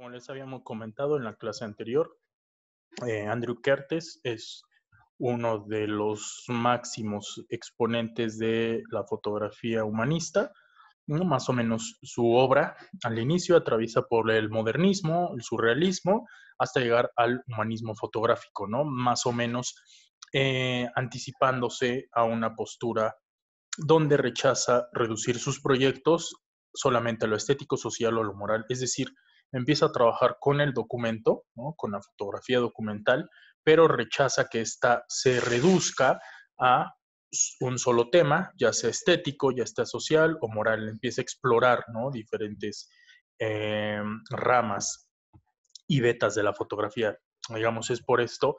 como les habíamos comentado en la clase anterior, eh, Andrew Kertes es uno de los máximos exponentes de la fotografía humanista. Más o menos su obra al inicio atraviesa por el modernismo, el surrealismo, hasta llegar al humanismo fotográfico, ¿no? Más o menos eh, anticipándose a una postura donde rechaza reducir sus proyectos solamente a lo estético, social o a lo moral. Es decir, empieza a trabajar con el documento, con la fotografía documental, pero rechaza que ésta se reduzca a un solo tema, ya sea estético, ya sea social o moral. Empieza a explorar diferentes eh, ramas y vetas de la fotografía. Digamos, es por esto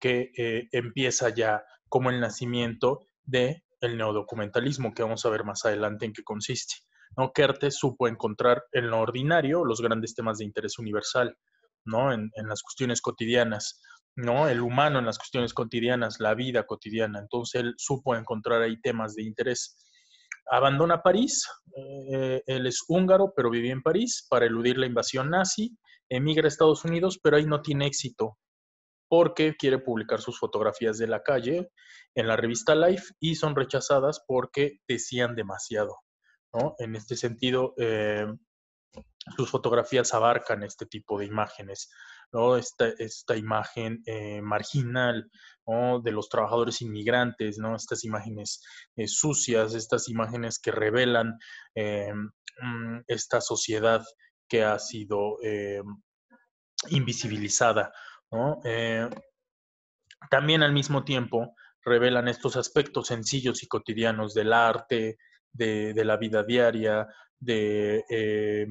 que eh, empieza ya como el nacimiento de neodocumentalismo, que vamos a ver más adelante en qué consiste. ¿no? Kerte supo encontrar en lo ordinario los grandes temas de interés universal, ¿no? En, las cuestiones cotidianas, ¿no? El humano en las cuestiones cotidianas, la vida cotidiana. Entonces él supo encontrar ahí temas de interés. Abandona París, eh, él es húngaro, pero vivía en París para eludir la invasión nazi, emigra a Estados Unidos, pero ahí no tiene éxito porque quiere publicar sus fotografías de la calle en la revista Life y son rechazadas porque decían demasiado. En este sentido, eh, sus fotografías abarcan este tipo de imágenes, Esta, imagen eh, marginal, De los trabajadores inmigrantes, Estas imágenes eh, sucias, estas imágenes que revelan mm, esta sociedad que ha sido invisibilizada, ¿no? también al mismo tiempo revelan estos aspectos sencillos y cotidianos del arte, de, la vida diaria, de, eh,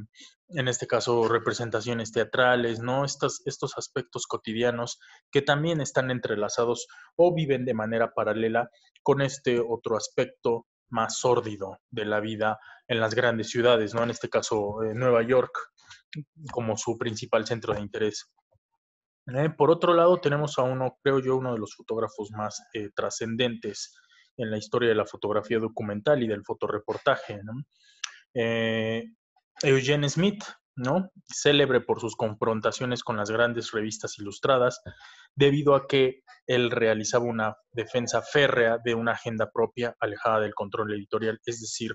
en este caso, representaciones teatrales, ¿no? Estos, aspectos cotidianos que también están entrelazados o viven de manera paralela con este otro aspecto más sórdido de la vida en las grandes ciudades, ¿no? En este caso, eh, Nueva York como su principal centro de interés. Eh, por otro lado, tenemos a uno, creo yo, uno de los fotógrafos más trascendentes en la historia de la fotografía documental y del fotoreportaje. Eh, Eugene Smith, ¿no? célebre por sus confrontaciones con las grandes revistas ilustradas, debido a que él realizaba una defensa férrea de una agenda propia alejada del control editorial, es decir,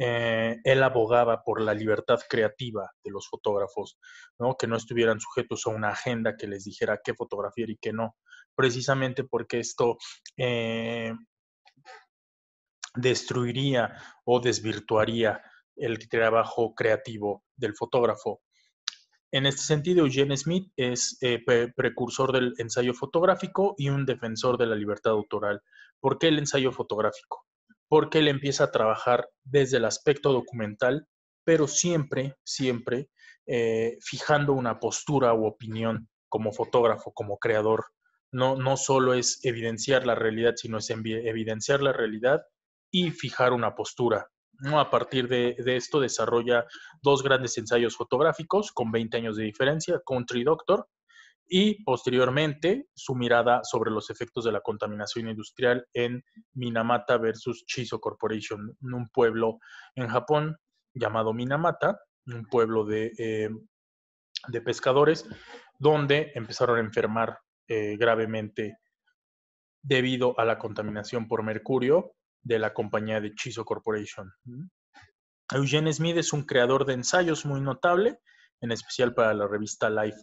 eh, él abogaba por la libertad creativa de los fotógrafos, que no estuvieran sujetos a una agenda que les dijera qué fotografiar y qué no, precisamente porque esto eh, destruiría o desvirtuaría el trabajo creativo del fotógrafo. En este sentido, Eugene Smith es eh, precursor del ensayo fotográfico y un defensor de la libertad autoral. ¿Por qué el ensayo fotográfico? Porque él empieza a trabajar desde el aspecto documental, pero siempre, siempre eh, fijando una postura u opinión como fotógrafo, como creador. No, no solo es evidenciar la realidad, sino es evidenciar la realidad y fijar una postura. A partir de, esto desarrolla dos grandes ensayos fotográficos con 20 años de diferencia, Country Doctor, y posteriormente su mirada sobre los efectos de la contaminación industrial en Minamata versus chiso Corporation, en un pueblo en Japón llamado Minamata, un pueblo de, eh, pescadores, donde empezaron a enfermar eh, gravemente debido a la contaminación por mercurio de la compañía de Chiso Corporation. Eugene Smith es un creador de ensayos muy notable, en especial para la revista Life.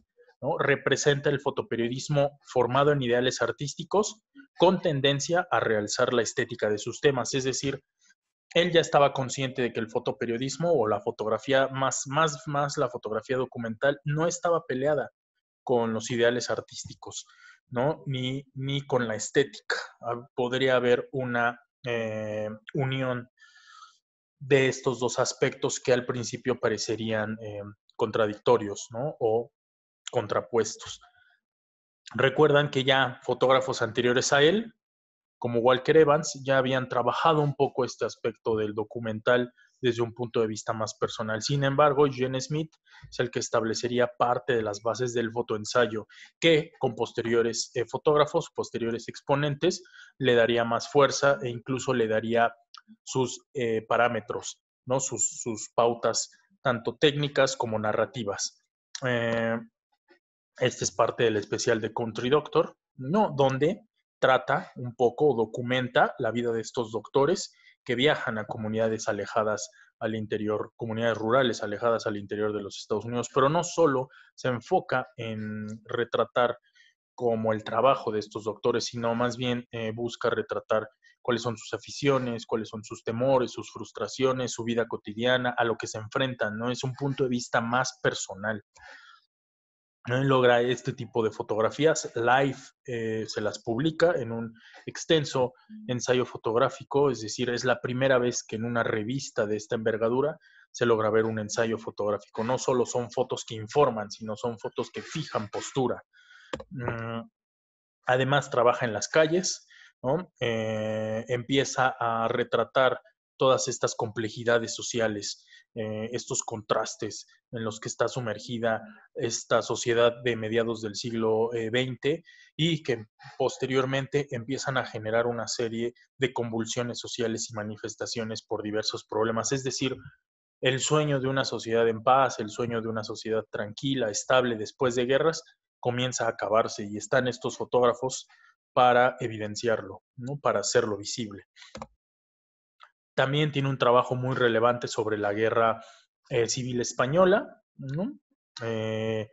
Representa el fotoperiodismo formado en ideales artísticos con tendencia a realzar la estética de sus temas. Es decir, él ya estaba consciente de que el fotoperiodismo o la fotografía, más, más, más la fotografía documental, no estaba peleada con los ideales artísticos, ¿no? Ni, ni con la estética. Ah, podría haber una eh, unión de estos dos aspectos que al principio parecerían eh, contradictorios o contrapuestos. Recuerdan que ya fotógrafos anteriores a él, como Walker Evans, ya habían trabajado un poco este aspecto del documental desde un punto de vista más personal. Sin embargo, Eugene Smith es el que establecería parte de las bases del fotoensayo, que con posteriores eh, fotógrafos, posteriores exponentes, le daría más fuerza e incluso le daría sus eh, parámetros, ¿no? Sus, pautas, tanto técnicas como narrativas. Eh, este es parte del especial de Country Doctor, ¿no? Donde trata un poco, documenta la vida de estos doctores que viajan a comunidades alejadas al interior, comunidades rurales alejadas al interior de los Estados Unidos, pero no solo se enfoca en retratar como el trabajo de estos doctores, sino más bien eh, busca retratar cuáles son sus aficiones, cuáles son sus temores, sus frustraciones, su vida cotidiana, a lo que se enfrentan, ¿no? Es un punto de vista más personal logra este tipo de fotografías. Live eh, se las publica en un extenso mm. ensayo fotográfico, es decir, es la primera vez que en una revista de esta envergadura se logra ver un ensayo fotográfico. No solo son fotos que informan, sino son fotos que fijan postura. Mm, además, trabaja en las calles, eh, empieza a retratar todas estas complejidades sociales eh, estos contrastes en los que está sumergida esta sociedad de mediados del siglo XX eh, y que posteriormente empiezan a generar una serie de convulsiones sociales y manifestaciones por diversos problemas. Es decir, el sueño de una sociedad en paz, el sueño de una sociedad tranquila, estable después de guerras, comienza a acabarse y están estos fotógrafos para evidenciarlo, ¿no? para hacerlo visible. También tiene un trabajo muy relevante sobre la guerra eh, civil española, eh,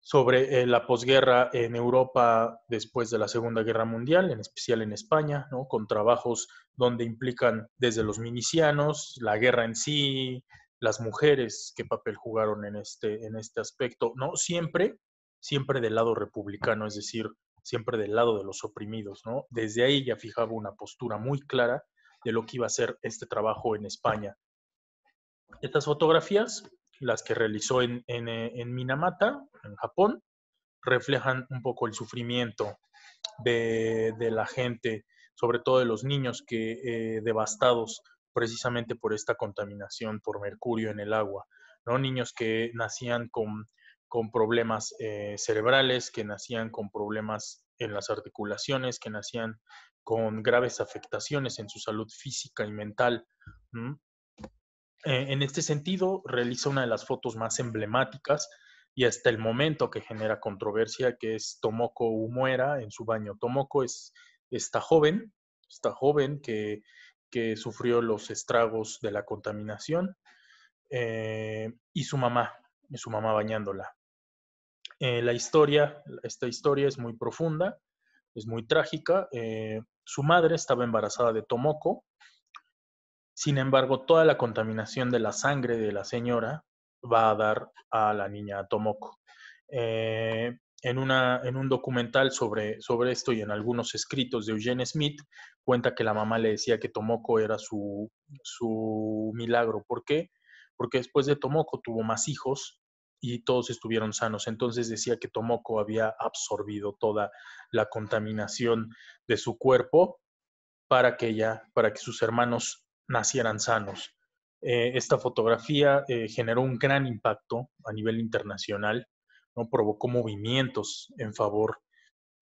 sobre eh, la posguerra en Europa después de la Segunda Guerra Mundial, en especial en España, con trabajos donde implican desde los minicianos, la guerra en sí, las mujeres, qué papel jugaron en este, en este aspecto, ¿no? Siempre, siempre del lado republicano, es decir, siempre del lado de los oprimidos, Desde ahí ya fijaba una postura muy clara de lo que iba a ser este trabajo en España. Estas fotografías, las que realizó en, eh, Minamata, en Japón, reflejan un poco el sufrimiento de, la gente, sobre todo de los niños que eh, devastados precisamente por esta contaminación por mercurio en el agua, ¿no? Niños que nacían con, problemas eh, cerebrales, que nacían con problemas en las articulaciones, que nacían con graves afectaciones en su salud física y mental. Eh, en este sentido, realiza una de las fotos más emblemáticas y hasta el momento que genera controversia, que es Tomoko Umuera en su baño. Tomoko es esta joven, esta joven que, sufrió los estragos de la contaminación eh, y su mamá, su mamá bañándola. Eh, la historia, esta historia es muy profunda, es muy trágica. Su madre estaba embarazada de Tomoko. Sin embargo, toda la contaminación de la sangre de la señora va a dar a la niña Tomoko. Eh, en, en un documental sobre, sobre esto y en algunos escritos de Eugene Smith, cuenta que la mamá le decía que Tomoko era su, su milagro. ¿Por qué? Porque después de Tomoko tuvo más hijos y todos estuvieron sanos. Entonces decía que Tomoko había absorbido toda la contaminación de su cuerpo para que ella, para que sus hermanos nacieran sanos. Eh, esta fotografía eh, generó un gran impacto a nivel internacional, ¿no? provocó movimientos en favor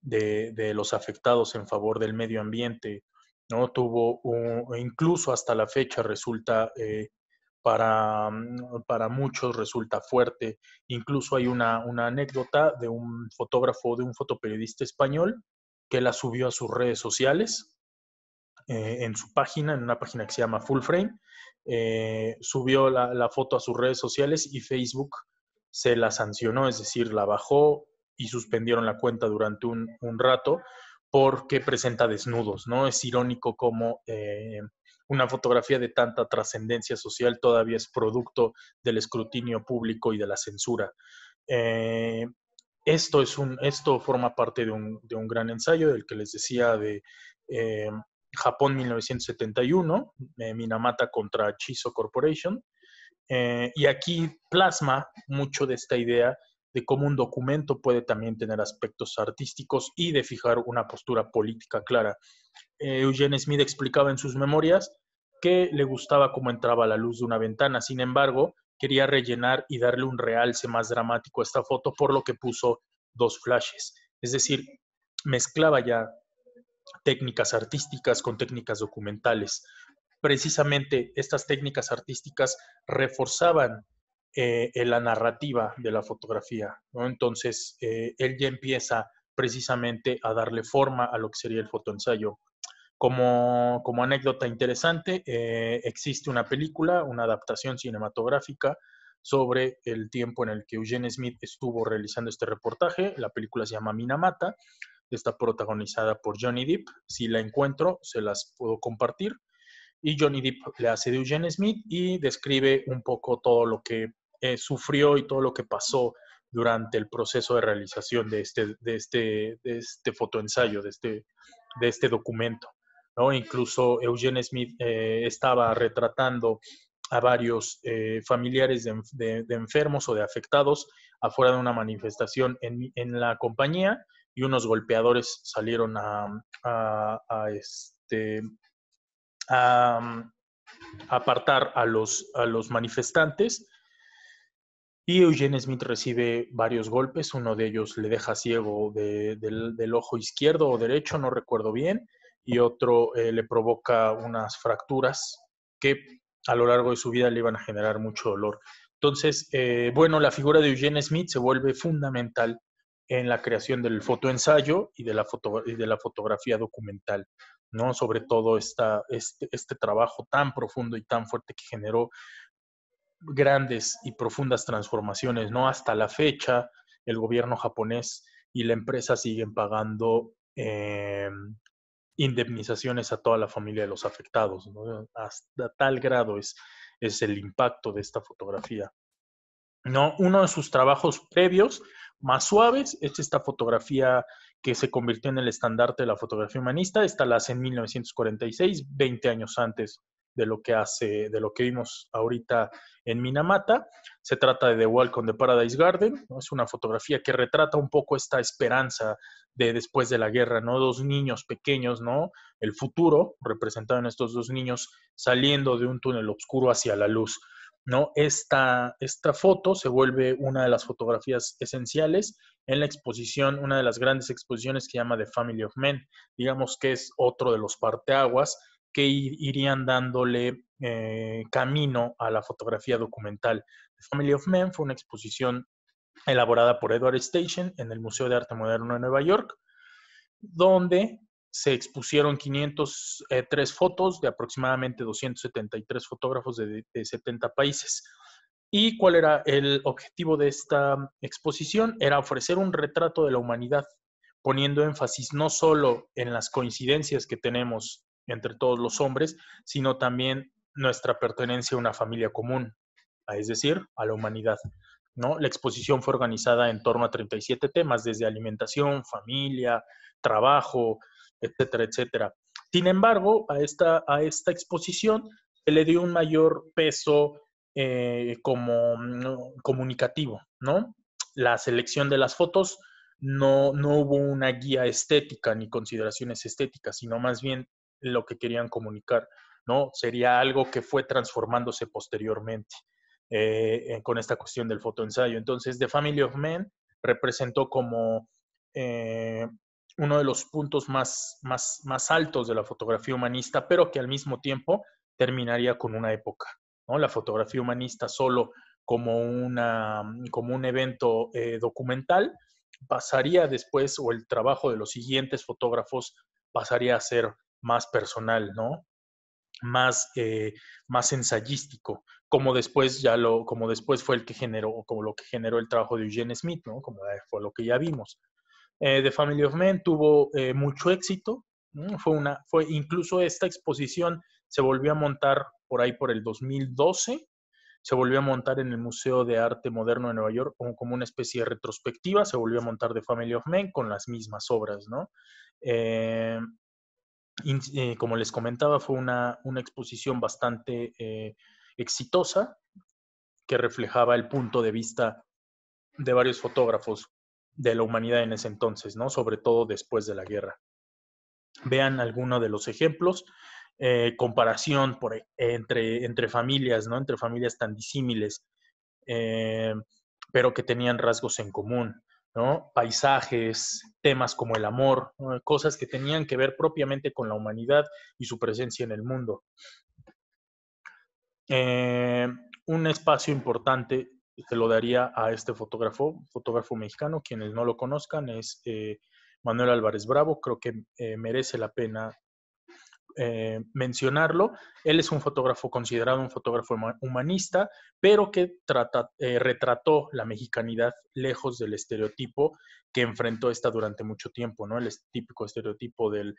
de, los afectados, en favor del medio ambiente, ¿no? Tuvo incluso hasta la fecha resulta eh, para, mm, para muchos resulta fuerte. Incluso hay una, anécdota de un fotógrafo, de un fotoperiodista español, que la subió a sus redes sociales, eh, en su página, en una página que se llama Full Frame, eh, subió la, foto a sus redes sociales y Facebook se la sancionó, es decir, la bajó y suspendieron la cuenta durante un, rato porque presenta desnudos, ¿no? Es irónico como eh, una fotografía de tanta trascendencia social todavía es producto del escrutinio público y de la censura. Eh, esto, es un, esto forma parte de un, gran ensayo, del que les decía de eh, Japón 1971, eh, Minamata contra Chiso Corporation, y aquí plasma mucho de esta idea de cómo un documento puede también tener aspectos artísticos y de fijar una postura política clara. Eh, Eugene Smith explicaba en sus memorias que le gustaba cómo entraba la luz de una ventana, sin embargo, quería rellenar y darle un realce más dramático a esta foto, por lo que puso dos flashes. Es decir, mezclaba ya técnicas artísticas con técnicas documentales. Precisamente estas técnicas artísticas reforzaban eh, en la narrativa de la fotografía. ¿no? Entonces, eh, él ya empieza precisamente a darle forma a lo que sería el fotoensayo. Como, como anécdota interesante, eh, existe una película, una adaptación cinematográfica sobre el tiempo en el que Eugene Smith estuvo realizando este reportaje. La película se llama Minamata, está protagonizada por Johnny Depp. Si la encuentro, se las puedo compartir. Y Johnny Depp le hace de Eugene Smith y describe un poco todo lo que eh, sufrió y todo lo que pasó durante el proceso de realización de este, de este, de este fotoensayo, de este, de este documento. Incluso Eugene Smith eh, estaba retratando a varios eh, familiares de, enfermos o de afectados afuera de una manifestación en, la compañía y unos golpeadores salieron a, este, mm, apartar a los, a los manifestantes y Eugene Smith recibe varios golpes, uno de ellos le deja ciego del, ojo izquierdo o derecho, no recuerdo bien, y otro eh, le provoca unas fracturas que a lo largo de su vida le iban a generar mucho dolor. Entonces, eh, bueno, la figura de Eugene Smith se vuelve fundamental en la creación del fotoensayo y de la, de la fotografía documental, ¿no? Sobre todo esta, este, este, trabajo tan profundo y tan fuerte que generó grandes y profundas transformaciones, ¿no? Hasta la fecha, el gobierno japonés y la empresa siguen pagando eh, indemnizaciones a toda la familia de los afectados, Hasta tal grado es, es el impacto de esta fotografía. ¿no? Uno de sus trabajos previos más suaves es esta fotografía que se convirtió en el estandarte de la fotografía humanista. Esta la hace en 1946, 20 años antes de lo que hace, de lo que vimos ahorita en Minamata. Se trata de The Walk on the Paradise Garden, es una fotografía que retrata un poco esta esperanza de después de la guerra, ¿no? Dos niños pequeños, ¿no? El futuro, representado en estos dos niños saliendo de un túnel oscuro hacia la luz. ¿no? Esta, esta foto se vuelve una de las fotografías esenciales en la exposición, una de las grandes exposiciones que llama The Family of Men. Digamos que es otro de los parteaguas que irían dándole eh, camino a la fotografía documental. The Family of Men fue una exposición elaborada por Edward Station en el Museo de Arte Moderno de Nueva York, donde se expusieron 503 eh, fotos de aproximadamente 273 fotógrafos de, de 70 países. ¿Y cuál era el objetivo de esta exposición? Era ofrecer un retrato de la humanidad, poniendo énfasis no solo en las coincidencias que tenemos entre todos los hombres, sino también nuestra pertenencia a una familia común, es decir, a la humanidad. ¿no? La exposición fue organizada en torno a 37 temas, desde alimentación, familia, trabajo, etcétera, etcétera. Sin embargo, a esta, a esta exposición se le dio un mayor peso eh, como comunicativo, ¿no? La selección de las fotos no, no hubo una guía estética ni consideraciones estéticas, sino más bien lo que querían comunicar, ¿no? Sería algo que fue transformándose posteriormente eh, con esta cuestión del fotoensayo. Entonces, The Family of Men representó como eh, uno de los puntos más, más, altos de la fotografía humanista, pero que al mismo tiempo terminaría con una época, ¿no? La fotografía humanista solo como, una, como un evento eh, documental, pasaría después, o el trabajo de los siguientes fotógrafos pasaría a ser más personal, ¿no? Más, eh, más ensayístico, como después ya lo, como después fue el que generó, como lo que generó el trabajo de Eugene Smith, ¿no? Como fue lo que ya vimos. Eh, The Family of Men tuvo eh, mucho éxito, fue una, fue incluso esta exposición se volvió a montar por ahí por el 2012, se volvió a montar en el Museo de Arte Moderno de Nueva York como, una especie de retrospectiva, se volvió a montar The Family of Men con las mismas obras, ¿no? Eh, como les comentaba, fue una, exposición bastante eh, exitosa que reflejaba el punto de vista de varios fotógrafos de la humanidad en ese entonces, ¿no? Sobre todo después de la guerra. Vean algunos de los ejemplos, eh, comparación e, entre, entre familias, ¿no? Entre familias tan disímiles, pero que tenían rasgos en común paisajes, temas como el amor, cosas que tenían que ver propiamente con la humanidad y su presencia en el mundo. Eh, un espacio importante se lo daría a este fotógrafo, fotógrafo mexicano, quienes no lo conozcan, es eh, Manuel Álvarez Bravo, creo que eh, merece la pena eh, mencionarlo, él es un fotógrafo considerado un fotógrafo humanista, pero que eh, retrató la mexicanidad lejos del estereotipo que enfrentó esta durante mucho tiempo, ¿no? El típico estereotipo del,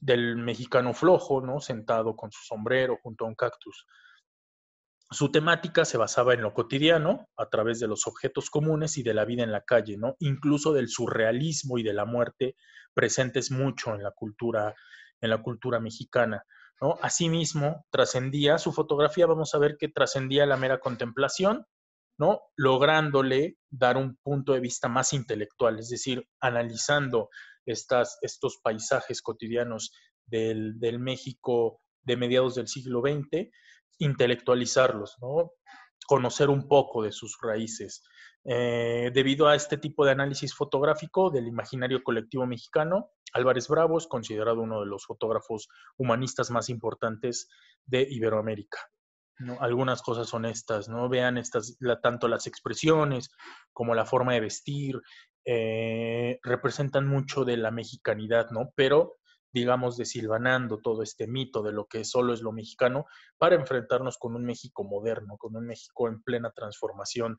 del mexicano flojo, ¿no? Sentado con su sombrero junto a un cactus. Su temática se basaba en lo cotidiano, a través de los objetos comunes y de la vida en la calle, ¿no? Incluso del surrealismo y de la muerte presentes mucho en la cultura en la cultura mexicana. ¿no? Asimismo, trascendía, su fotografía vamos a ver que trascendía la mera contemplación, ¿no? lográndole dar un punto de vista más intelectual, es decir, analizando estas, estos paisajes cotidianos del, México de mediados del siglo XX, intelectualizarlos, ¿no? conocer un poco de sus raíces. Eh, debido a este tipo de análisis fotográfico del imaginario colectivo mexicano, Álvarez Bravo es considerado uno de los fotógrafos humanistas más importantes de Iberoamérica. ¿no? Algunas cosas son estas, ¿no? Vean estas, tanto las expresiones como la forma de vestir, eh, representan mucho de la mexicanidad, ¿no? Pero, digamos, desilvanando todo este mito de lo que solo es lo mexicano para enfrentarnos con un México moderno, con un México en plena transformación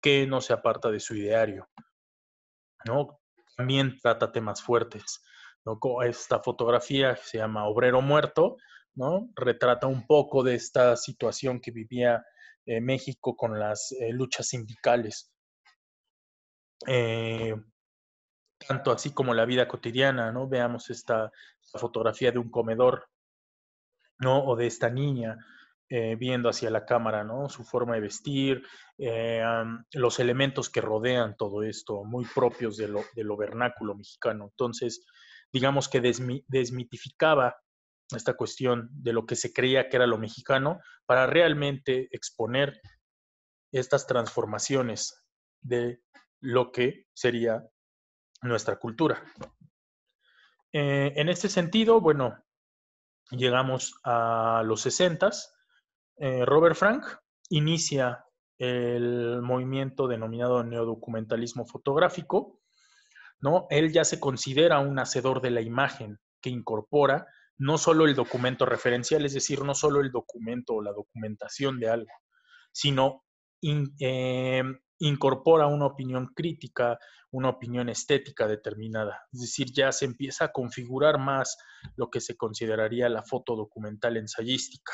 que no se aparta de su ideario. ¿no? también trata temas fuertes. Esta fotografía que se llama Obrero Muerto, ¿no? Retrata un poco de esta situación que vivía eh, México con las eh, luchas sindicales. Eh, tanto así como la vida cotidiana, ¿no? Veamos esta, esta, fotografía de un comedor, ¿no? O de esta niña, eh, viendo hacia la cámara, Su forma de vestir, eh, los elementos que rodean todo esto, muy propios del lo, vernáculo mexicano. Entonces, digamos que desmitificaba esta cuestión de lo que se creía que era lo mexicano para realmente exponer estas transformaciones de lo que sería nuestra cultura. Eh, en este sentido, bueno, llegamos a los sesentas. Eh, Robert Frank inicia el movimiento denominado neodocumentalismo fotográfico, ¿no? Él ya se considera un hacedor de la imagen que incorpora no solo el documento referencial, es decir, no solo el documento o la documentación de algo, sino eh, incorpora una opinión crítica, una opinión estética determinada. Es decir, ya se empieza a configurar más lo que se consideraría la foto documental ensayística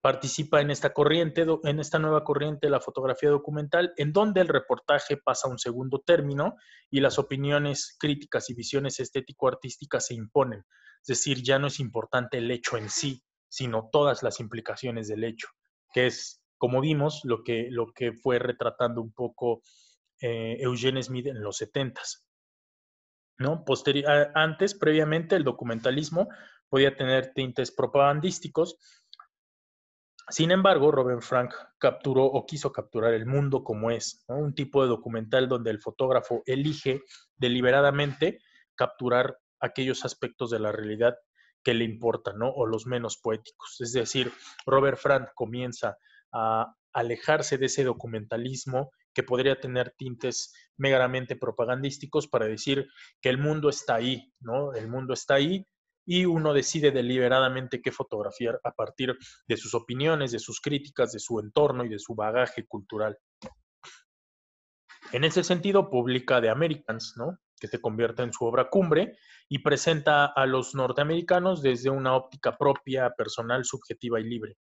participa en esta corriente, en esta nueva corriente de la fotografía documental, en donde el reportaje pasa a un segundo término y las opiniones críticas y visiones estético-artísticas se imponen. Es decir, ya no es importante el hecho en sí, sino todas las implicaciones del hecho, que es, como vimos, lo que, lo que fue retratando un poco eh, Eugene Smith en los 70s. ¿no? antes, previamente, el documentalismo podía tener tintes propagandísticos, sin embargo, Robert Frank capturó o quiso capturar el mundo como es, un tipo de documental donde el fotógrafo elige deliberadamente capturar aquellos aspectos de la realidad que le importan, ¿no? O los menos poéticos. Es decir, Robert Frank comienza a alejarse de ese documentalismo que podría tener tintes meramente propagandísticos para decir que el mundo está ahí, ¿no? El mundo está ahí, y uno decide deliberadamente qué fotografiar a partir de sus opiniones, de sus críticas, de su entorno y de su bagaje cultural. En ese sentido, publica The Americans, ¿no? que se convierte en su obra cumbre y presenta a los norteamericanos desde una óptica propia, personal, subjetiva y libre.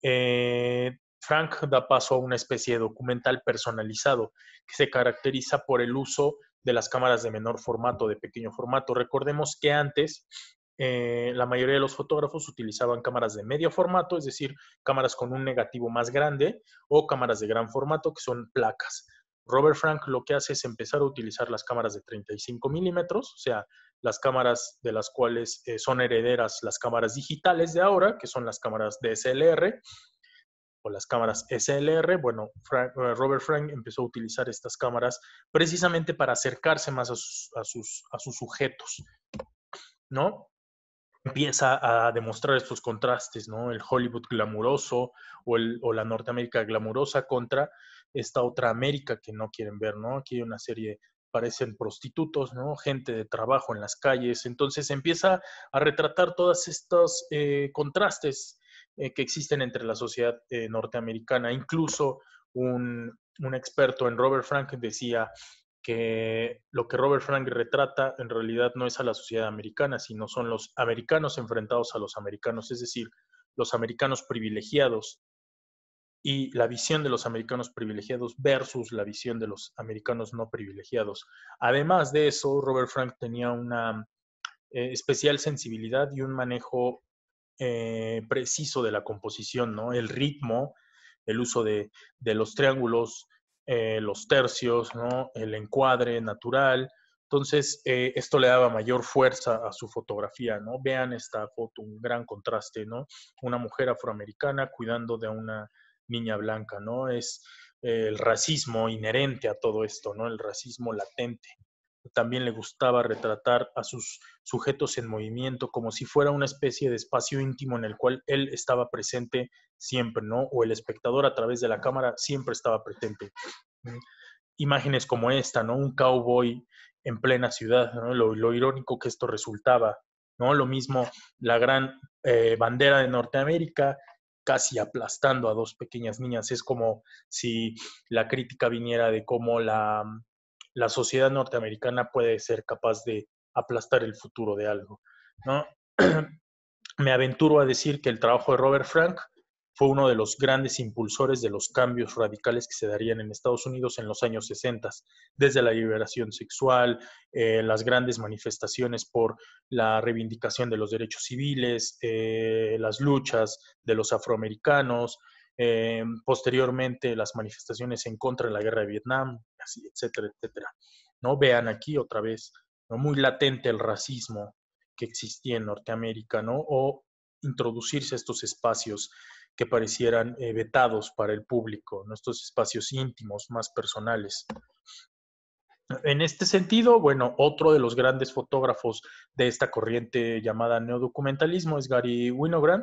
Eh, Frank da paso a una especie de documental personalizado que se caracteriza por el uso de las cámaras de menor formato, de pequeño formato. Recordemos que antes eh, la mayoría de los fotógrafos utilizaban cámaras de medio formato, es decir, cámaras con un negativo más grande o cámaras de gran formato, que son placas. Robert Frank lo que hace es empezar a utilizar las cámaras de 35 milímetros, o sea, las cámaras de las cuales eh, son herederas las cámaras digitales de ahora, que son las cámaras DSLR o las cámaras SLR. Bueno, eh, Robert Frank empezó a utilizar estas cámaras precisamente para acercarse más a sus, a sus sujetos, ¿no? empieza a demostrar estos contrastes, ¿no? El Hollywood glamuroso o, la Norteamérica glamurosa contra esta otra América que no quieren ver, ¿no? Aquí hay una serie, parecen prostitutos, ¿no? Gente de trabajo en las calles. Entonces empieza a retratar todos estos eh, contrastes eh, que existen entre la sociedad eh, norteamericana. Incluso un, un experto en Robert Frank decía que lo que Robert Frank retrata en realidad no es a la sociedad americana, sino son los americanos enfrentados a los americanos, es decir, los americanos privilegiados y la visión de los americanos privilegiados versus la visión de los americanos no privilegiados. Además de eso, Robert Frank tenía una eh, especial sensibilidad y un manejo eh, preciso de la composición, ¿no? El ritmo, el uso de los triángulos, eh, los tercios, ¿no? el encuadre natural. Entonces, eh, esto le daba mayor fuerza a su fotografía, ¿no? Vean esta foto, un gran contraste, ¿no? Una mujer afroamericana cuidando de una niña blanca, ¿no? Es eh, el racismo inherente a todo esto, ¿no? El racismo latente. También le gustaba retratar a sus sujetos en movimiento como si fuera una especie de espacio íntimo en el cual él estaba presente siempre, ¿no? O el espectador a través de la cámara siempre estaba presente. Mm, imágenes como esta, ¿no? Un cowboy en plena ciudad, ¿no? lo, irónico que esto resultaba, ¿no? Lo mismo la gran eh, bandera de Norteamérica casi aplastando a dos pequeñas niñas. Es como si la crítica viniera de cómo la la sociedad norteamericana puede ser capaz de aplastar el futuro de algo. Me aventuro a decir que el trabajo de Robert Frank fue uno de los grandes impulsores de los cambios radicales que se darían en Estados Unidos en los años 60, desde la liberación sexual, eh, las grandes manifestaciones por la reivindicación de los derechos civiles, eh, las luchas de los afroamericanos, eh, posteriormente las manifestaciones en contra de la guerra de Vietnam, etcétera, etcétera. ¿no? Vean aquí otra vez, ¿no? muy latente el racismo que existía en Norteamérica, ¿no? o introducirse a estos espacios que parecieran eh, vetados para el público, estos espacios íntimos, más personales. En este sentido, bueno, otro de los grandes fotógrafos de esta corriente llamada neodocumentalismo es Gary Winogrand,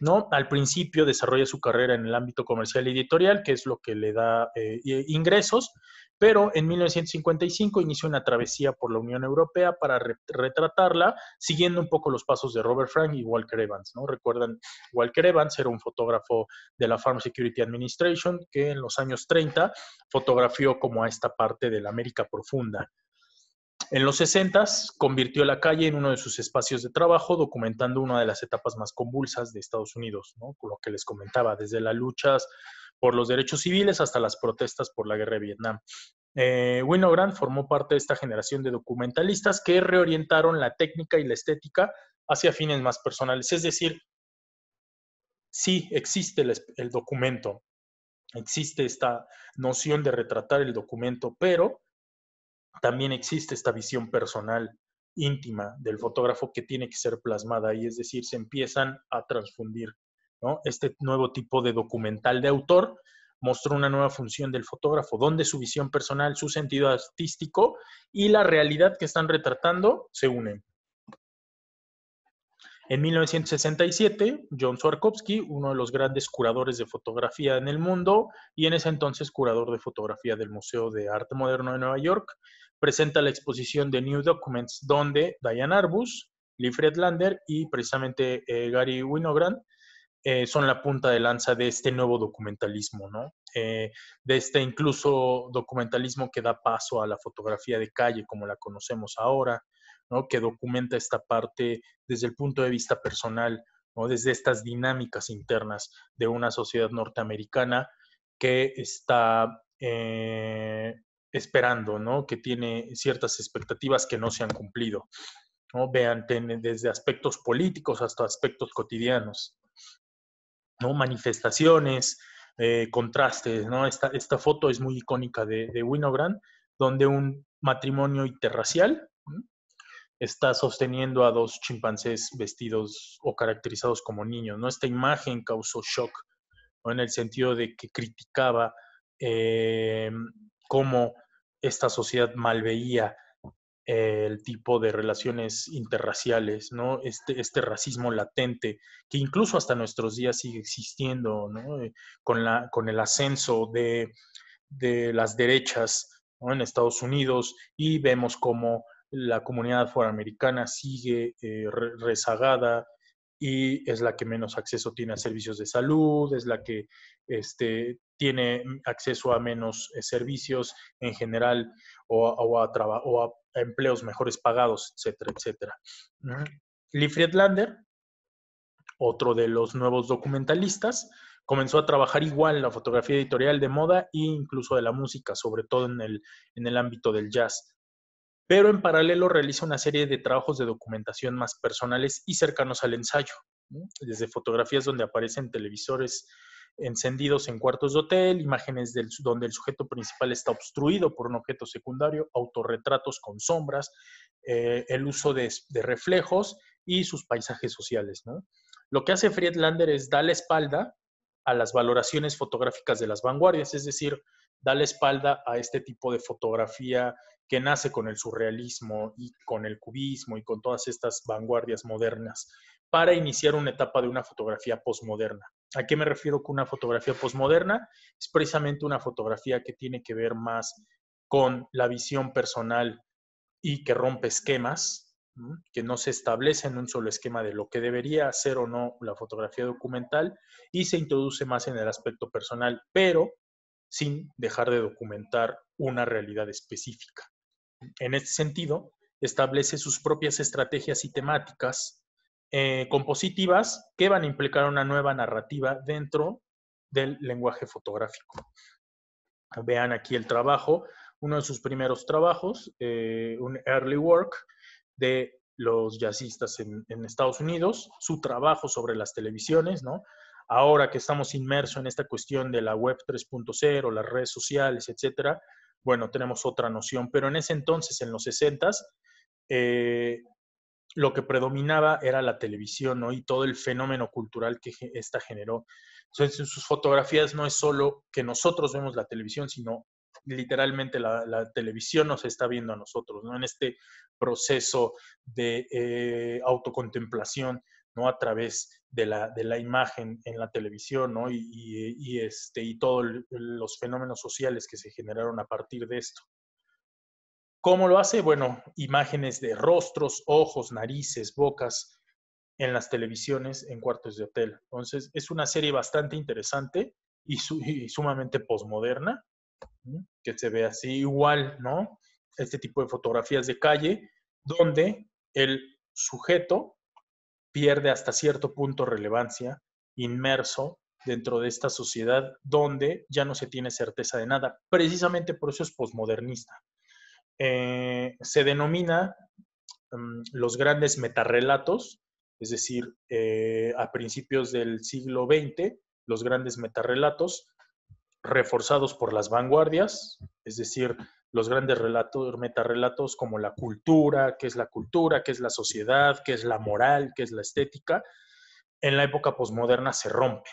¿no? Al principio desarrolla su carrera en el ámbito comercial y editorial, que es lo que le da eh, ingresos, pero en 1955 inició una travesía por la Unión Europea para retratarla, siguiendo un poco los pasos de Robert Frank y Walker Evans, Recuerdan, Walker Evans era un fotógrafo de la Farm Security Administration que en los años 30 fotografió como a esta parte de la América profunda, en los 60 convirtió la calle en uno de sus espacios de trabajo, documentando una de las etapas más convulsas de Estados Unidos, Con lo que les comentaba, desde las luchas por los derechos civiles hasta las protestas por la guerra de Vietnam. Eh, Winogrand formó parte de esta generación de documentalistas que reorientaron la técnica y la estética hacia fines más personales. Es decir, sí existe el documento, existe esta noción de retratar el documento, pero también existe esta visión personal íntima del fotógrafo que tiene que ser plasmada y es decir, se empiezan a transfundir. Este nuevo tipo de documental de autor mostró una nueva función del fotógrafo, donde su visión personal, su sentido artístico y la realidad que están retratando se unen. En 1967, John Swarkowski, uno de los grandes curadores de fotografía en el mundo y en ese entonces curador de fotografía del Museo de Arte Moderno de Nueva York, presenta la exposición de New Documents, donde Diane Arbus, Lee Friedlander y precisamente eh, Gary Winogrand eh, son la punta de lanza de este nuevo documentalismo, ¿no? Eh, de este incluso documentalismo que da paso a la fotografía de calle como la conocemos ahora, ¿no? Que documenta esta parte desde el punto de vista personal, ¿no? Desde estas dinámicas internas de una sociedad norteamericana que está esperando, ¿no? Que tiene ciertas expectativas que no se han cumplido. ¿no? Vean desde aspectos políticos hasta aspectos cotidianos, ¿no? Manifestaciones, eh, contrastes, ¿no? Esta, esta foto es muy icónica de, de Winogrand, donde un matrimonio interracial está sosteniendo a dos chimpancés vestidos o caracterizados como niños, ¿no? Esta imagen causó shock, En el sentido de que criticaba eh, cómo esta sociedad malveía el tipo de relaciones interraciales, ¿no? Este, este, racismo latente, que incluso hasta nuestros días sigue existiendo, ¿no? Eh, con, el ascenso de, las derechas en Estados Unidos y vemos cómo la comunidad afroamericana sigue eh, rezagada, y es la que menos acceso tiene a servicios de salud, es la que este, tiene acceso a menos eh, servicios en general o, a, empleos mejores pagados, etcétera, etcétera. Lee Lander, otro de los nuevos documentalistas, comenzó a trabajar igual la fotografía editorial de moda e incluso de la música, sobre todo en el, en el ámbito del jazz pero en paralelo realiza una serie de trabajos de documentación más personales y cercanos al ensayo, desde fotografías donde aparecen televisores encendidos en cuartos de hotel, imágenes donde el sujeto principal está obstruido por un objeto secundario, autorretratos con sombras, eh, el uso de, reflejos y sus paisajes sociales. Lo que hace Friedlander es dar la espalda a las valoraciones fotográficas de las vanguardias, es decir, da la espalda a este tipo de fotografía que nace con el surrealismo y con el cubismo y con todas estas vanguardias modernas para iniciar una etapa de una fotografía posmoderna. ¿A qué me refiero con una fotografía posmoderna? Es precisamente una fotografía que tiene que ver más con la visión personal y que rompe esquemas, que no se establece en un solo esquema de lo que debería ser o no la fotografía documental y se introduce más en el aspecto personal, pero sin dejar de documentar una realidad específica. En este sentido, establece sus propias estrategias y temáticas eh, compositivas que van a implicar una nueva narrativa dentro del lenguaje fotográfico. Vean aquí el trabajo, uno de sus primeros trabajos, eh, un early work de los jazzistas en, en, Estados Unidos, su trabajo sobre las televisiones, ¿no? ahora que estamos inmersos en esta cuestión de la web 3.0, las redes sociales, etcétera, bueno, tenemos otra noción. Pero en ese entonces, en los 60 eh, lo que predominaba era la televisión y todo el fenómeno cultural que esta generó. Entonces, en sus fotografías no es solo que nosotros vemos la televisión, sino literalmente la, televisión nos está viendo a nosotros, ¿no? En este proceso de eh, autocontemplación. ¿no? A través de la, imagen en la televisión, ¿no? Y, este, y todos los fenómenos sociales que se generaron a partir de esto. ¿Cómo lo hace? Bueno, imágenes de rostros, ojos, narices, bocas en las televisiones en cuartos de hotel. Entonces, es una serie bastante interesante y, sumamente posmoderna, que se ve así igual, ¿no? Este tipo de fotografías de calle, donde el sujeto pierde hasta cierto punto relevancia, inmerso dentro de esta sociedad donde ya no se tiene certeza de nada. Precisamente por eso es posmodernista. Eh, se denomina mm, los grandes metarrelatos, es decir, eh, a principios del siglo XX, los grandes metarrelatos reforzados por las vanguardias, es decir, los grandes relatos, metarrelatos como la cultura, qué es la cultura, qué es la sociedad, qué es la moral, qué es la estética, en la época posmoderna se rompe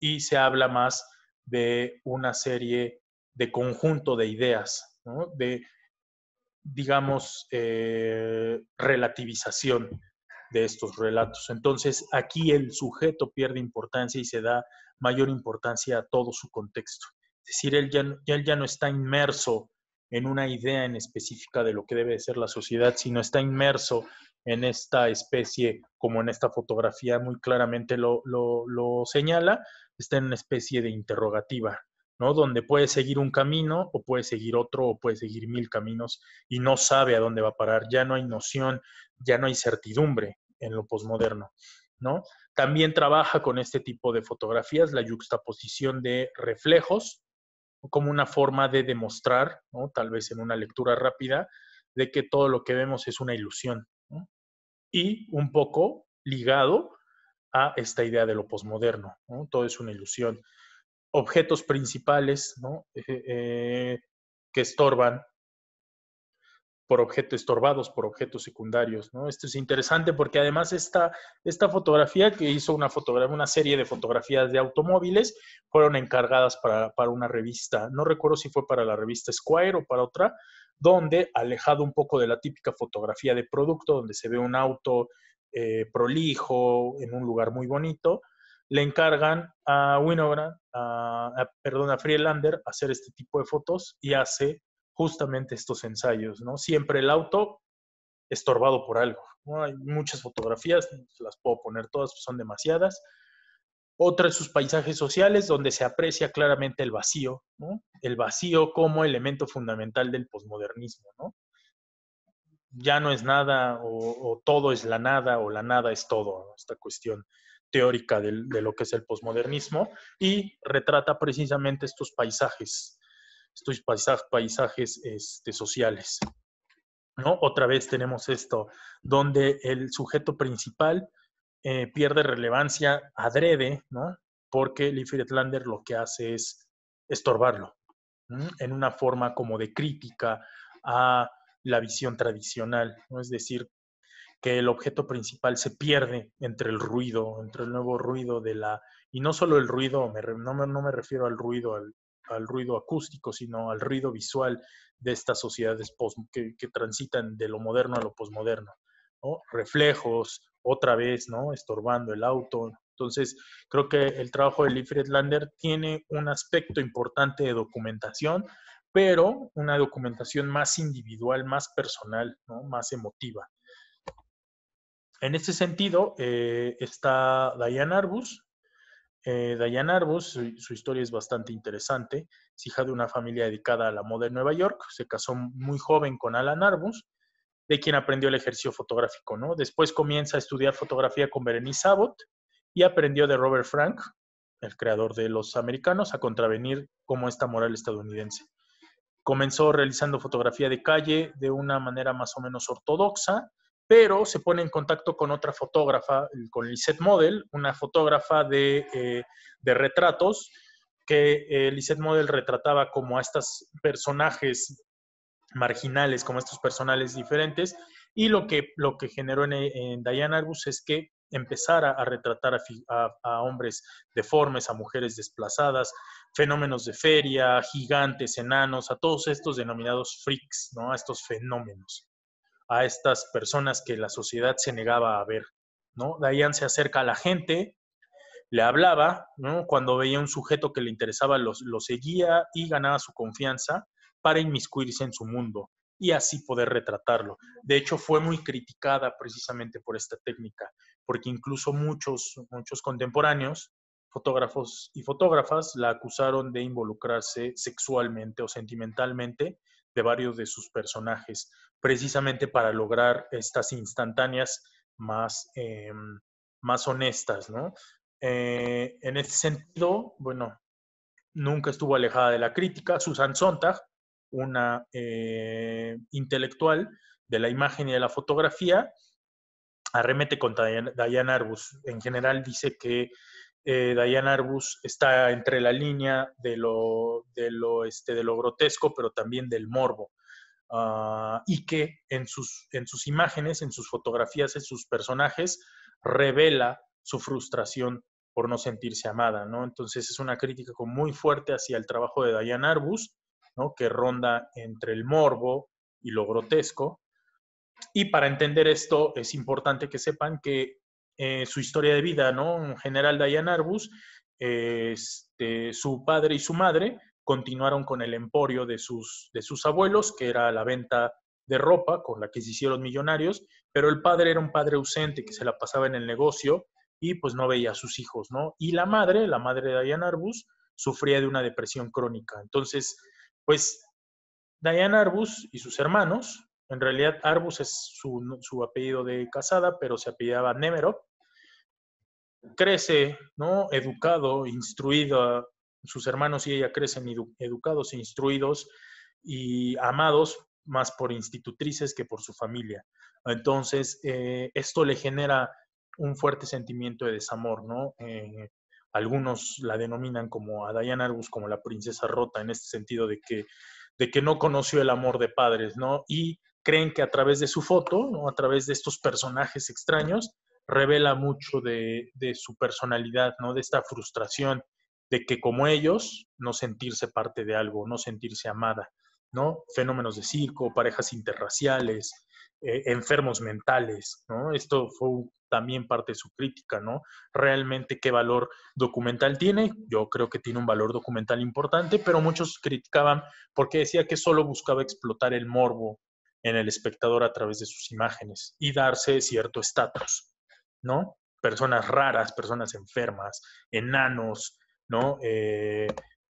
Y se habla más de una serie de conjunto de ideas, De, digamos, eh, relativización de estos relatos. Entonces, aquí el sujeto pierde importancia y se da mayor importancia a todo su contexto. Es decir, él ya, él ya no está inmerso en una idea en específica de lo que debe ser la sociedad, sino está inmerso en esta especie, como en esta fotografía muy claramente lo, lo señala, está en una especie de interrogativa, ¿no? Donde puede seguir un camino o puede seguir otro o puede seguir mil caminos y no sabe a dónde va a parar, ya no hay noción, ya no hay certidumbre en lo posmoderno, ¿no? También trabaja con este tipo de fotografías, la yuxtaposición de reflejos, como una forma de demostrar, tal vez en una lectura rápida, de que todo lo que vemos es una ilusión. Y un poco ligado a esta idea de lo posmoderno, todo es una ilusión. Objetos principales eh, eh, que estorban, por objetos, estorbados por objetos secundarios, ¿no? Esto es interesante porque además esta, esta fotografía que hizo una, fotografía, una serie de fotografías de automóviles fueron encargadas para, para una revista, no recuerdo si fue para la revista Squire o para otra, donde, alejado un poco de la típica fotografía de producto, donde se ve un auto eh, prolijo en un lugar muy bonito, le encargan a Winogrand, a, a, perdón, a Freelander hacer este tipo de fotos y hace justamente estos ensayos, ¿no? Siempre el auto estorbado por algo. Hay muchas fotografías, las puedo poner todas, son demasiadas. Otra de sus paisajes sociales, donde se aprecia claramente el vacío, ¿no? El vacío como elemento fundamental del posmodernismo, ¿no? Ya no es nada o, todo es la nada o la nada es todo, esta cuestión teórica de, de lo que es el posmodernismo y retrata precisamente estos paisajes estos paisajes, este, sociales. ¿no? Otra vez tenemos esto, donde el sujeto principal eh, pierde relevancia adrede, ¿no? porque Lander lo que hace es estorbarlo, en una forma como de crítica a la visión tradicional, ¿no? es decir, que el objeto principal se pierde entre el ruido, entre el nuevo ruido de la... Y no solo el ruido, no, me, refiero al ruido, al, al ruido acústico, sino al ruido visual de estas sociedades que, transitan de lo moderno a lo posmoderno. Reflejos, otra vez, ¿no? Estorbando el auto. Entonces, creo que el trabajo de Lee Lander tiene un aspecto importante de documentación, pero una documentación más individual, más personal, más emotiva. En este sentido, eh, está Diane Arbus, eh, Diane Arbus, su, historia es bastante interesante. Es hija de una familia dedicada a la moda en Nueva York. Se casó muy joven con Alan Arbus, de quien aprendió el ejercicio fotográfico. ¿no? Después comienza a estudiar fotografía con Berenice Abbott y aprendió de Robert Frank, el creador de Los Americanos, a contravenir como esta moral estadounidense. Comenzó realizando fotografía de calle de una manera más o menos ortodoxa, pero se pone en contacto con otra fotógrafa, con Lisette Model, una fotógrafa de, eh, retratos, que eh, Lisette Model retrataba como a estos personajes marginales, como a estos personales diferentes, y lo que, lo que generó en, Diane Diana Arbus es que empezara a retratar a, hombres deformes, a mujeres desplazadas, fenómenos de feria, gigantes, enanos, a todos estos denominados freaks, ¿no? A estos fenómenos a estas personas que la sociedad se negaba a ver. ¿no? Diane se acerca a la gente, le hablaba, ¿no? cuando veía un sujeto que le interesaba lo, lo seguía y ganaba su confianza para inmiscuirse en su mundo y así poder retratarlo. De hecho, fue muy criticada precisamente por esta técnica, porque incluso muchos, muchos contemporáneos, fotógrafos y fotógrafas, la acusaron de involucrarse sexualmente o sentimentalmente de varios de sus personajes, precisamente para lograr estas instantáneas más, em, más honestas, eh, en este sentido, bueno, nunca estuvo alejada de la crítica. Susan Sontag, una eh, intelectual de la imagen y de la fotografía, arremete contra Diane Arbus. En general dice que eh, Diane Arbus está entre la línea de lo, de lo, este, de lo grotesco, pero también del morbo. Ah, y que en sus, en sus imágenes, en sus fotografías, en sus personajes, revela su frustración por no sentirse amada, ¿no? Entonces es una crítica muy fuerte hacia el trabajo de Diane Arbus, Que ronda entre el morbo y lo grotesco. Y para entender esto es importante que sepan que eh, su historia de vida, ¿no? En general, Diane Arbus, este, su padre y su madre continuaron con el emporio de sus, de sus abuelos, que era la venta de ropa con la que se hicieron millonarios, pero el padre era un padre ausente que se la pasaba en el negocio y pues no veía a sus hijos, ¿no? Y la madre, la madre de Diane Arbus, sufría de una depresión crónica. Entonces, pues Diane Arbus y sus hermanos, en realidad Arbus es su, apellido de casada, pero se apellidaba Nemero crece, ¿no? Educado, instruido, sus hermanos y ella crecen educados e instruidos y amados más por institutrices que por su familia. Entonces, eh, esto le genera un fuerte sentimiento de desamor, ¿no? Eh, algunos la denominan como a Diane Arbus como la princesa rota en este sentido de que, de que no conoció el amor de padres, ¿no? Y creen que a través de su foto, ¿no? a través de estos personajes extraños, revela mucho de, su personalidad, ¿no? De esta frustración de que como ellos, no sentirse parte de algo, no sentirse amada, ¿no? Fenómenos de circo, parejas interraciales, eh, enfermos mentales, ¿no? Esto fue también parte de su crítica, ¿no? Realmente qué valor documental tiene. Yo creo que tiene un valor documental importante, pero muchos criticaban porque decía que solo buscaba explotar el morbo en el espectador a través de sus imágenes y darse cierto estatus, ¿no? Personas raras, personas enfermas, enanos, ¿no? Eh,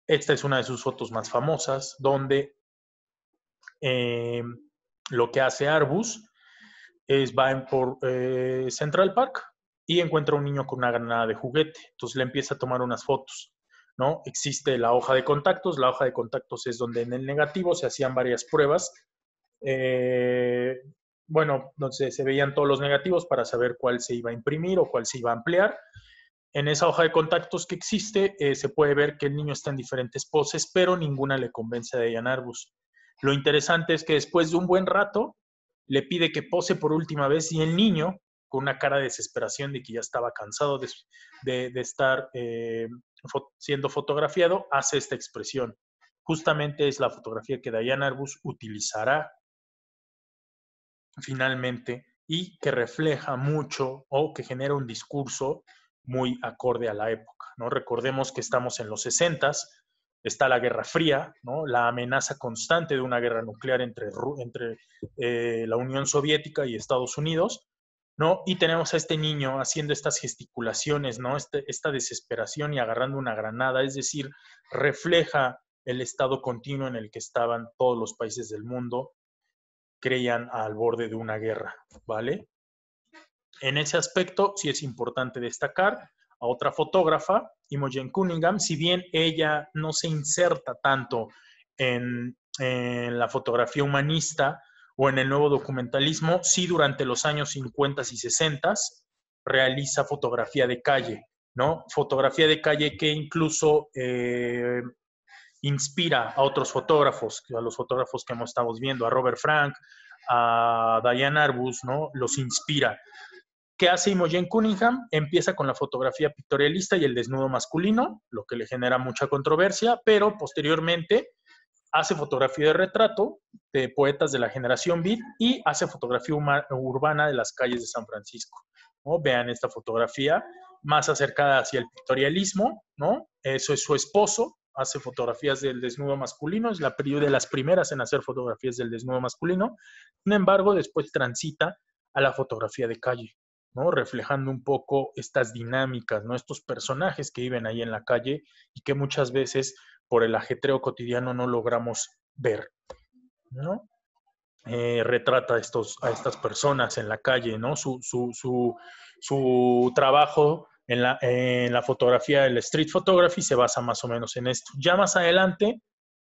esta es una de sus fotos más famosas, donde eh, lo que hace Arbus es va por eh, Central Park y encuentra un niño con una granada de juguete. Entonces le empieza a tomar unas fotos. ¿no? Existe la hoja de contactos. La hoja de contactos es donde en el negativo se hacían varias pruebas bueno, donde se veían todos los negativos para saber cuál se iba a imprimir o cuál se iba a ampliar. En esa hoja de contactos que existe eh, se puede ver que el niño está en diferentes poses, pero ninguna le convence a Diane Arbus. Lo interesante es que después de un buen rato le pide que pose por última vez y el niño, con una cara de desesperación de que ya estaba cansado de, estar eh, siendo fotografiado, hace esta expresión. Justamente es la fotografía que Diane Arbus utilizará finalmente, y que refleja mucho o que genera un discurso muy acorde a la época. ¿no? Recordemos que estamos en los 60, está la Guerra Fría, ¿no? la amenaza constante de una guerra nuclear entre, entre eh, la Unión Soviética y Estados Unidos, ¿no? y tenemos a este niño haciendo estas gesticulaciones, ¿no? Este, esta desesperación y agarrando una granada, es decir, refleja el estado continuo en el que estaban todos los países del mundo creían al borde de una guerra, ¿vale? En ese aspecto sí es importante destacar a otra fotógrafa, Imogen Cunningham, si bien ella no se inserta tanto en, la fotografía humanista o en el nuevo documentalismo, sí durante los años 50 y 60 realiza fotografía de calle, ¿no? Fotografía de calle que incluso eh, inspira a otros fotógrafos, a los fotógrafos que hemos estado viendo, a Robert Frank, a Diane Arbus, ¿no? Los inspira. ¿Qué hace Imogen Cunningham? Empieza con la fotografía pictorialista y el desnudo masculino, lo que le genera mucha controversia, pero posteriormente hace fotografía de retrato de poetas de la generación Beat y hace fotografía urbana de las calles de San Francisco. ¿no? Vean esta fotografía más acercada hacia el pictorialismo, ¿no? Eso es su esposo, hace fotografías del desnudo masculino, es la de las primeras en hacer fotografías del desnudo masculino, sin embargo, después transita a la fotografía de calle, ¿no? Reflejando un poco estas dinámicas, ¿no? Estos personajes que viven ahí en la calle y que muchas veces por el ajetreo cotidiano no logramos ver, ¿no? Eh, retrata a, estos, a estas personas en la calle, ¿no? Su, su trabajo en la, en la fotografía del street photography se basa más o menos en esto. Ya más adelante,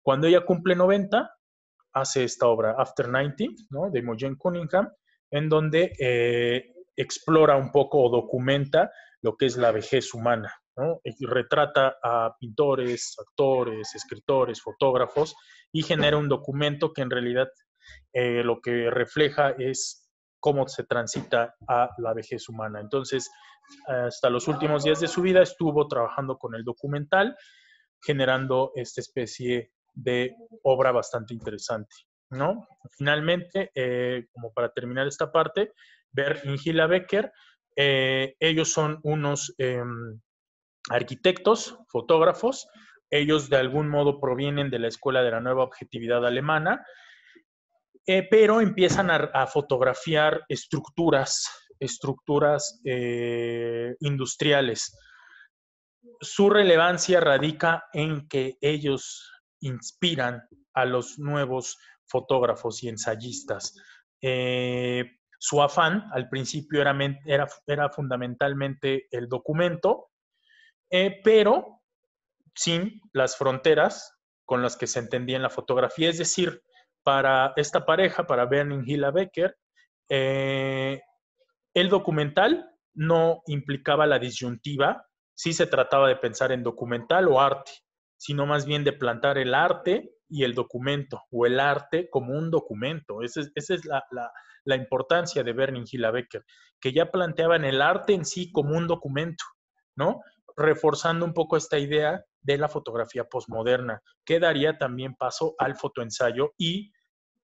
cuando ella cumple 90, hace esta obra After 90, ¿no? de Imogen Cunningham, en donde eh, explora un poco o documenta lo que es la vejez humana. ¿no? Y retrata a pintores, actores, escritores, fotógrafos y genera un documento que en realidad eh, lo que refleja es cómo se transita a la vejez humana. Entonces, hasta los últimos días de su vida estuvo trabajando con el documental, generando esta especie de obra bastante interesante. ¿no? Finalmente, eh, como para terminar esta parte, Ver Ingila Becker, eh, ellos son unos em, arquitectos, fotógrafos, ellos de algún modo provienen de la Escuela de la Nueva Objetividad Alemana, eh, pero empiezan a fotografiar estructuras estructuras eh, industriales. Su relevancia radica en que ellos inspiran a los nuevos fotógrafos y ensayistas. Eh, su afán al principio era, era, fundamentalmente el documento, eh, pero sin las fronteras con las que se entendía en la fotografía. Es decir, para esta pareja, para Bernie y Becker, el documental no implicaba la disyuntiva, si se trataba de pensar en documental o arte, sino más bien de plantar el arte y el documento, o el arte como un documento. Esa es, la, importancia de Berning y Becker, que ya planteaban el arte en sí como un documento, ¿no? Reforzando un poco esta idea de la fotografía posmoderna, que daría también paso al fotoensayo y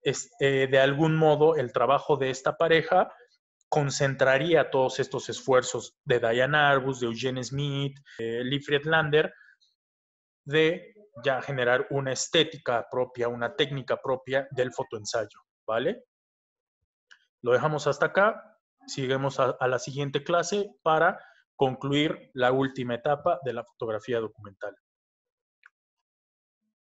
este, eh, de algún modo el trabajo de esta pareja concentraría todos estos esfuerzos de Diane Arbus, de Eugene Smith, de Lee Lander, de ya generar una estética propia, una técnica propia del fotoensayo, ¿vale? Lo dejamos hasta acá, seguimos a la siguiente clase para concluir la última etapa de la fotografía documental.